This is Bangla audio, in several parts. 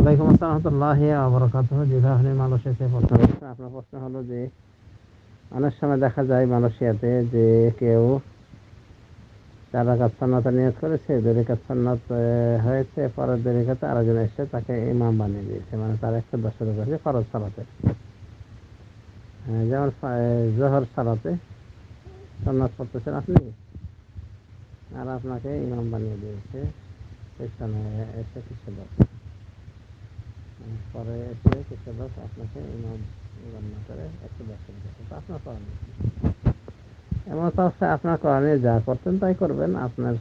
আলাইকুম আসসালাম রহমতুল্লাহ আবরকাত যেভাবে মালয়েশিয়া থেকে প্রশ্ন আপনার প্রশ্ন হলো যে অনেক সময় দেখা যায় মালয়েশিয়াতে যে কেউ তারা কাজ সন্ন্যত নিয়োগ করেছে দরিকাত সন্ন্যত হয়েছে পরের দরিকাতে আরেকজন এসে তাকে ইমাম বানিয়ে দিয়েছে মানে তার একশো দশ করেছে ফরজ সালাতে যেমন জোহর সালাতে সন্ন্যত করতেছেন আপনি আর আপনাকে ইমাম বানিয়ে দিয়েছে সেকশনে এসে কিসেবাস পরে এসে আপনাকে আপনার করণীয় যা করতেন তাই করবেন আপনার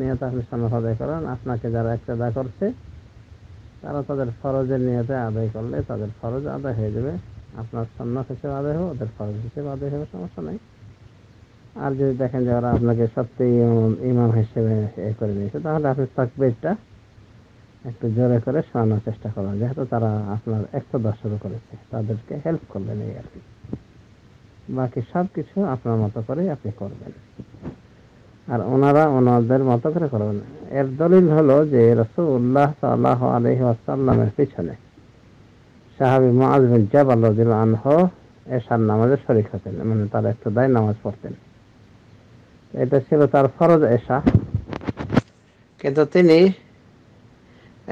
নিয়ে তো আপনি সন্ন্যাস আদায় করেন আপনাকে যারা একটা করছে তারা তাদের ফরজের নিয়ে আদায় করলে তাদের ফরজ আদায় হয়ে যাবে আপনার সন্ন্যাস হিসেবে আদায় হবে ওদের ফরজ হিসেবে আদায় হবে সমস্যা নেই আর যদি দেখেন যে ওরা আপনাকে সবচেয়ে ইমাম হিসেবে এ করে নিয়েছে তাহলে আপনি তাকবিরটা একটু জোরে করে শোনানোর চেষ্টা করবেন যেহেতু তারা আপনার একতদা শুরু করেছে তাদেরকে হেল্প করবেন এই আর কি বাকি সব কিছু আপনার মতো করে আপনি করবেন আর ওনারা ওনাদের মতো করে করবেন এর দলিল হলো যে রসুল্লাহ সাল্লাহ আলহি আসাল্লামের পিছনে সাহাবি মাজ বিন জাবাল আনহ এসার নামাজে শরিক হতেন মানে তারা একটু দায় নামাজ পড়তেন এটা ছিল তার ফরজ এসা কিন্তু তিনি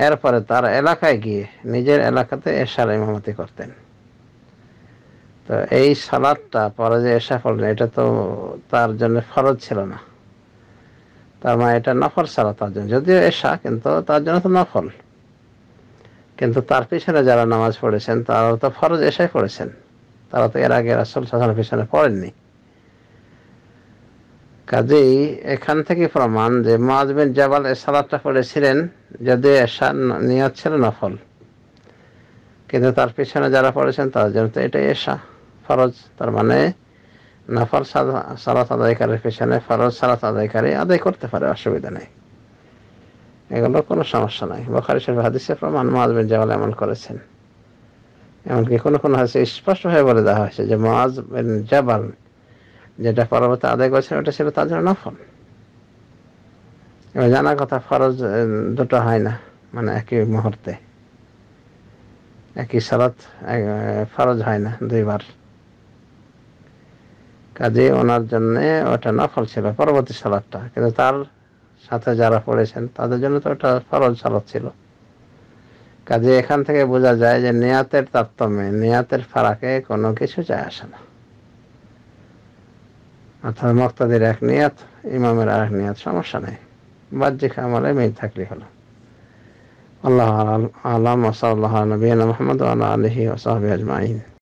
এরপরে তার এলাকায় গিয়ে নিজের এলাকাতে এশার ইমামতি করতেন তো এই সালাদটা পরে যে এসা পড়লেন এটা তো তার জন্য ফরজ ছিল না তার মানে এটা নফল সালাদ তার জন্য যদিও এসা কিন্তু তার জন্য তো নফল কিন্তু তার পিছনে যারা নামাজ পড়েছেন তারা তো ফরজ এশাই পড়েছেন তারা তো এর আগে রাসল সাসানের পিছনে পড়েননি কাজেই এখান থেকে প্রমাণ যে মাজবিন জাবাল এর সালাদটা পড়েছিলেন যদিও এসা নিয়ত ছিল নফল কিন্তু তার পিছনে যারা পড়েছেন তার জন্য তো এটাই এসা ফরজ তার মানে নফল সালাত আদায়কারীর পিছনে ফরজ সালাত আদায়কারী আদায় করতে পারে অসুবিধা নেই এগুলো কোনো সমস্যা নাই বখারি শরীফ হাদিসে প্রমাণ মাজবিন জাবাল এমন করেছেন এমনকি কোনো কোনো হাদিসে স্পষ্টভাবে বলে দেওয়া হয়েছে যে মাজবিন জাবাল যেটা পরবর্তী আদায় করেছেন ওটা ছিল তার জন্য নফল এবার জানা কথা ফরজ দুটো হয় না মানে একই মুহূর্তে একই সালাত ফরজ হয় না দুইবার কাজে ওনার জন্য ওটা নফল ছিল পরবর্তী সালাদটা কিন্তু তার সাথে যারা পড়েছেন তাদের জন্য তো ওটা ফরজ সালাদ ছিল কাজে এখান থেকে বোঝা যায় যে নেয়াতের তারতম্যে নেয়াতের ফারাকে কোনো কিছু যায় আসে না অর্থাৎ আচ্ছা, মক্তাদের এক নিয়াত ইমামের আর এক নিয়াত সমস্যা নেই বাহ্যিক আমলে মেয়ে থাকলে হলো আল্লাহ আলাম ওসাল্লাহ নবীন মোহাম্মদ আল্লাহ আলহি ওসাহাবি আজমাইন